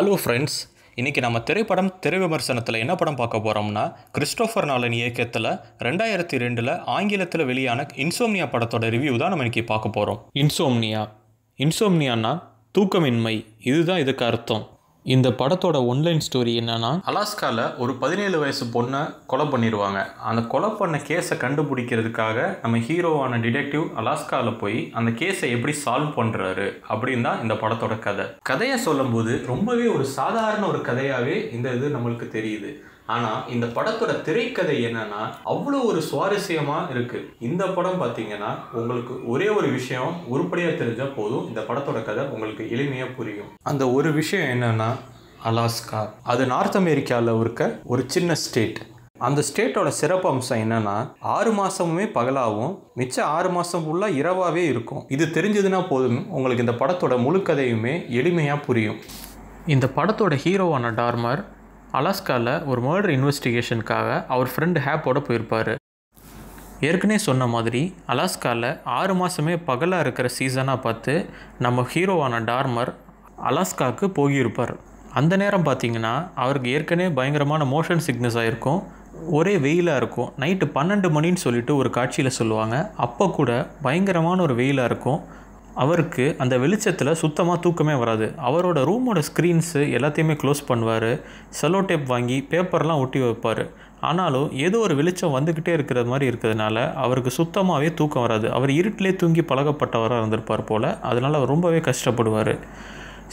hello friends இன்றைக்கி நம்ம திரைப்படம் திரை விமர்சனத்தில் என்ன படம் பார்க்க போகிறோம்னா கிறிஸ்டோஃபர் நாலன் இயக்கத்தில் ரெண்டாயிரத்தி ரெண்டில் ஆங்கிலத்தில் வெளியான இன்சோம்னியா படத்தோட ரிவ்யூ தான் நம்ம இன்றைக்கி பார்க்க போகிறோம் இன்சோம்னியா இன்சோம்னியான்னா தூக்கமின்மை இதுதான் இதுக்கு அர்த்தம் இந்த படத்தோட ஒன்லைன் ஸ்டோரி என்னன்னா அலாஸ்காவில் ஒரு பதினேழு வயசு பொண்ணை கொலை பண்ணிடுவாங்க அந்த கொலை பண்ண கேஸை கண்டுபிடிக்கிறதுக்காக நம்ம ஹீரோவான டிடெக்டிவ் அலாஸ்காவில் போய் அந்த கேஸை எப்படி சால்வ் பண்ணுறாரு அப்படின்னு தான் இந்த படத்தோட கதை கதையை சொல்லும்போது ரொம்பவே ஒரு சாதாரண ஒரு கதையாகவே இந்த இது நம்மளுக்கு தெரியுது ஆனால் இந்த படத்தோட திரைக்கதை என்னன்னா அவ்வளோ ஒரு சுவாரஸ்யமாக இருக்குது இந்த படம் பார்த்தீங்கன்னா உங்களுக்கு ஒரே ஒரு விஷயம் உருப்படியாக தெரிஞ்சால் போதும் இந்த படத்தோட கதை உங்களுக்கு எளிமையாக புரியும் அந்த ஒரு விஷயம் என்னன்னா அலாஸ்கா அது நார்த் அமெரிக்காவில் இருக்க ஒரு சின்ன ஸ்டேட் அந்த ஸ்டேட்டோட சிறப்பம்சம் என்னன்னா ஆறு மாசமுமே பகலாகவும் மிச்சம் ஆறு மாசம் ஃபுல்லாக இரவாகவே இருக்கும் இது தெரிஞ்சதுன்னா போதும் உங்களுக்கு இந்த படத்தோட முழுக்கதையுமே எளிமையாக புரியும் இந்த படத்தோட ஹீரோவான டார்மர் அலாஸ்காவில் ஒரு மர்டர் இன்வெஸ்டிகேஷனுக்காக அவர் ஃப்ரெண்டு ஹேப்போட போயிருப்பார் ஏற்கனவே சொன்ன மாதிரி அலாஸ்காவில் ஆறு மாதமே பகலாக இருக்கிற சீசனாக பார்த்து நம்ம ஹீரோவான டார்மர் அலாஸ்காவுக்கு போகியிருப்பார் அந்த நேரம் பார்த்தீங்கன்னா அவருக்கு ஏற்கனவே பயங்கரமான மோஷன் சிக்னஸ் ஆகிருக்கும் ஒரே வெயிலாக இருக்கும் நைட்டு பன்னெண்டு மணின்னு சொல்லிட்டு ஒரு காட்சியில் சொல்லுவாங்க அப்போ கூட பயங்கரமான ஒரு வெயிலாக இருக்கும் அவருக்கு அந்த வெளிச்சத்தில் சுத்தமாக தூக்கமே வராது அவரோட ரூமோட ஸ்க்ரீன்ஸு எல்லாத்தையுமே க்ளோஸ் பண்ணுவார் செலோ டேப் வாங்கி பேப்பர்லாம் ஒட்டி வைப்பார் ஆனாலும் ஏதோ ஒரு வெளிச்சம் வந்துக்கிட்டே இருக்கிறது மாதிரி இருக்கிறதுனால அவருக்கு சுத்தமாகவே தூக்கம் வராது அவர் இருட்டிலே தூங்கி பழகப்பட்டவராக இருந்திருப்பார் போல் அதனால் அவர் ரொம்பவே கஷ்டப்படுவார்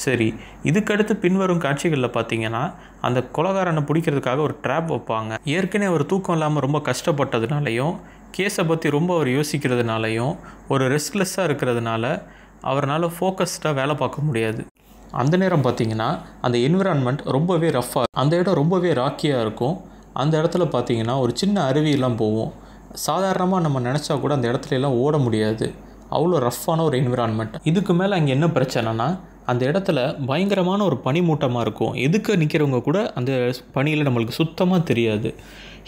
சரி இதுக்கடுத்து பின்வரும் காட்சிகளில் பார்த்தீங்கன்னா அந்த கொலகாரனை பிடிக்கிறதுக்காக ஒரு ட்ராப் வைப்பாங்க ஏற்கனவே அவர் தூக்கம் இல்லாமல் ரொம்ப கஷ்டப்பட்டதுனாலையும் கேஸை பற்றி ரொம்ப அவர் யோசிக்கிறதுனாலையும் ஒரு ரெஸ்ட்லெஸ்ஸாக இருக்கிறதுனால அவரால் ஃபோக்கஸ்டாக வேலை பார்க்க முடியாது அந்த நேரம் பார்த்தீங்கன்னா அந்த என்விரான்மெண்ட் ரொம்பவே ரஃப்பாக அந்த இடம் ரொம்பவே ராக்கியாக இருக்கும் அந்த இடத்துல பார்த்தீங்கன்னா ஒரு சின்ன அருவியெல்லாம் போகும் சாதாரணமாக நம்ம நினச்சா கூட அந்த இடத்துல எல்லாம் ஓட முடியாது அவ்வளோ ரஃப்பான ஒரு என்விரான்மெண்ட் இதுக்கு மேலே அங்கே என்ன பிரச்சனைனா அந்த இடத்துல பயங்கரமான ஒரு பனிமூட்டமாக இருக்கும் எதுக்கு நிற்கிறவங்க கூட அந்த பணியில் நம்மளுக்கு சுத்தமாக தெரியாது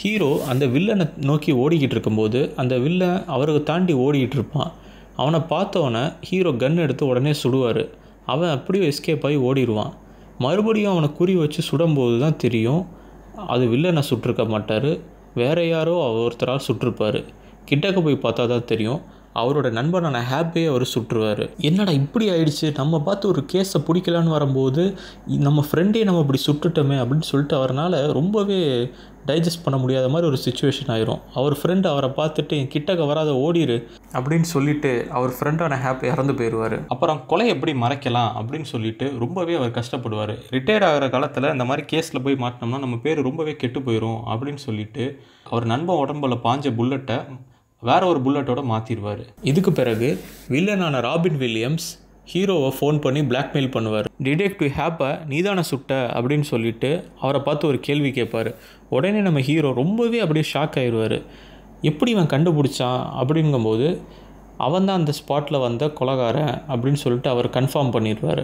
ஹீரோ அந்த வில்லனை நோக்கி ஓடிக்கிட்டு இருக்கும்போது அந்த வில்லன் அவருக்கு தாண்டி ஓடிக்கிட்டு இருப்பான் அவனை பார்த்தவொன்னே ஹீரோ கன் எடுத்து உடனே சுடுவார் அவன் அப்படியே எஸ்கேப் ஆகி ஓடிடுவான் மறுபடியும் அவனை குறி வச்சு சுடும்போது தான் தெரியும் அது வில்லனை சுட்டிருக்க மாட்டார் வேறு யாரோ ஒருத்தராக சுட்டிருப்பார் கிட்டக்க போய் பார்த்தா தான் தெரியும் அவரோட நண்பனான ஹாப்பியை அவர் சுற்றுவார் என்னடா இப்படி ஆயிடுச்சு நம்ம பார்த்து ஒரு கேஸை பிடிக்கலான்னு வரும்போது நம்ம ஃப்ரெண்டே நம்ம இப்படி சுட்டுட்டோமே அப்படின்னு சொல்லிட்டு அவரால் ரொம்பவே டைஜஸ்ட் பண்ண முடியாத மாதிரி ஒரு சுச்சுவேஷன் ஆயிரும் அவர் ஃப்ரெண்டு அவரை பார்த்துட்டு என் கிட்டக்க வராத ஓடிடு அப்படின்னு சொல்லிட்டு அவர் ஃப்ரெண்டான ஹேப் இறந்து போயிடுவார் அப்புறம் கொலை எப்படி மறைக்கலாம் அப்படின்னு சொல்லிட்டு ரொம்பவே அவர் கஷ்டப்படுவார் ரிட்டையர் ஆகிற காலத்தில் இந்த மாதிரி கேஸில் போய் மாட்டினோம்னா நம்ம பேர் ரொம்பவே கெட்டு போயிடும் அப்படின்னு சொல்லிட்டு அவர் நண்பன் உடம்பில் பாஞ்ச புல்லட்டை வேற ஒரு புல்லட்டோட மாத்திடுவாரு இதுக்கு பிறகு வில்லனான ராபின் வில்லியம்ஸ் ஹீரோவை ஃபோன் பண்ணி பிளாக்மெயில் பண்ணுவார் டிடெக்டிவ் ஹேப்பை நீதான சுட்ட அப்படின்னு சொல்லிட்டு அவரை பார்த்து ஒரு கேள்வி கேட்பார் உடனே நம்ம ஹீரோ ரொம்பவே அப்படியே ஷாக் ஆகிடுவார் எப்படி இவன் கண்டுபிடிச்சான் அப்படிங்கும்போது அவன் தான் அந்த ஸ்பாட்டில் வந்த கொலகாரன் அப்படின்னு சொல்லிட்டு அவர் கன்ஃபார்ம் பண்ணிடுவார்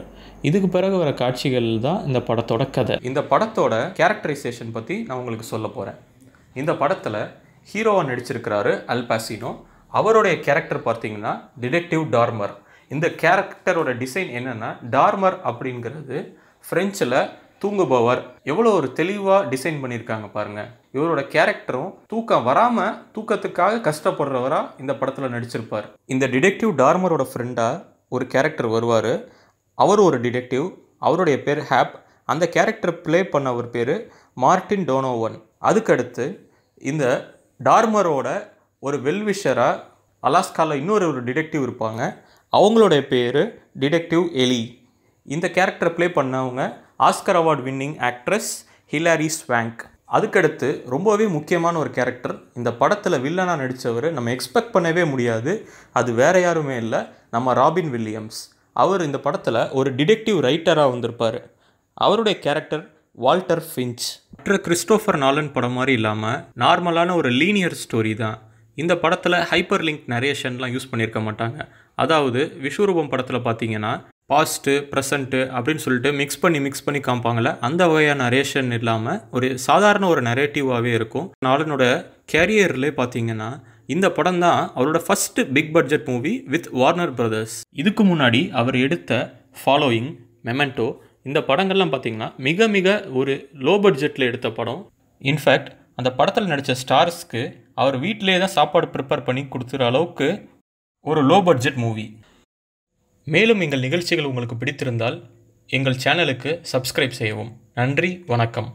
இதுக்கு பிறகு வர காட்சிகள் தான் இந்த படத்தோட கதை இந்த படத்தோட கேரக்டரைசேஷன் பற்றி நான் உங்களுக்கு சொல்ல போகிறேன் இந்த படத்தில் ஹீரோவாக நடிச்சிருக்கிறாரு அல்பாசினோ அவருடைய கேரக்டர் பார்த்தீங்கன்னா டிடெக்டிவ் டார்மர் இந்த கேரக்டரோட டிசைன் என்னென்னா டார்மர் அப்படிங்கிறது ஃப்ரெஞ்சில் தூங்குபவர் எவ்வளோ ஒரு தெளிவாக டிசைன் பண்ணியிருக்காங்க பாருங்கள் இவரோட கேரக்டரும் தூக்கம் வராமல் தூக்கத்துக்காக கஷ்டப்படுறவராக இந்த படத்தில் நடிச்சிருப்பார் இந்த டிடெக்டிவ் டார்மரோட ஃப்ரெண்டாக ஒரு கேரக்டர் வருவார் அவர் ஒரு டிடெக்டிவ் அவருடைய பேர் ஹேப் அந்த கேரக்டர் ப்ளே பண்ண ஒரு பேர் மார்டின் டோனோவன் அதுக்கடுத்து இந்த டார்மரோட ஒரு வெல்விஷராக அலாஸ்காவில் இன்னொரு ஒரு டிடெக்டிவ் இருப்பாங்க அவங்களுடைய பேர் டிடெக்டிவ் எலி இந்த கேரக்டர் ப்ளே பண்ணவங்க Oscar award winning actress Hilary Swank அதுக்கடுத்து ரொம்பவே முக்கியமான ஒரு கேரக்டர் இந்த படத்தில் வில்லனாக நடித்தவர் நம்ம எக்ஸ்பெக்ட் பண்ணவே முடியாது அது வேறு யாருமே இல்லை நம்ம ராபின் வில்லியம்ஸ் அவர் இந்த படத்தில் ஒரு டிடெக்டிவ் ரைட்டராக வந்திருப்பார் அவருடைய கேரக்டர் வால்டர் ஃபிஞ்ச் மற்ற கிறிஸ்டோஃபர் நாலன் படம் மாதிரி இல்லாமல் நார்மலான ஒரு லீனியர் ஸ்டோரி தான் இந்த படத்தில் ஹைப்பர் லிங்க் நரேஷன்லாம் யூஸ் பண்ணியிருக்க மாட்டாங்க அதாவது விஸ்வரூபம் படத்தில் பார்த்தீங்கன்னா பாஸ்ட்டு ப்ரெசண்ட்டு அப்படின்னு சொல்லிட்டு மிக்ஸ் பண்ணி மிக்ஸ் பண்ணி காமிப்பாங்களே அந்த வகையான நரேஷன் இல்லாமல் ஒரு சாதாரண ஒரு நரேட்டிவாகவே இருக்கும் நாலனோட கேரியர்லேயே பார்த்தீங்கன்னா இந்த படம் தான் அவரோட first big budget movie with Warner Brothers இதுக்கு முன்னாடி அவர் எடுத்த ஃபாலோயிங் மெமெண்டோ இந்த படங்கள்லாம் பார்த்திங்கன்னா மிக மிக ஒரு லோ பட்ஜெட்டில் எடுத்த படம் இன்ஃபேக்ட் அந்த படத்தில் நடித்த ஸ்டார்ஸ்க்கு அவர் வீட்டிலே தான் சாப்பாடு ப்ரிப்பேர் பண்ணி கொடுத்துற அளவுக்கு ஒரு லோ பட்ஜெட் மூவி மேலும் எங்கள் நிகழ்ச்சிகள் உங்களுக்கு பிடித்திருந்தால் எங்கள் சேனலுக்கு சப்ஸ்கிரைப் செய்யவும் நன்றி வணக்கம்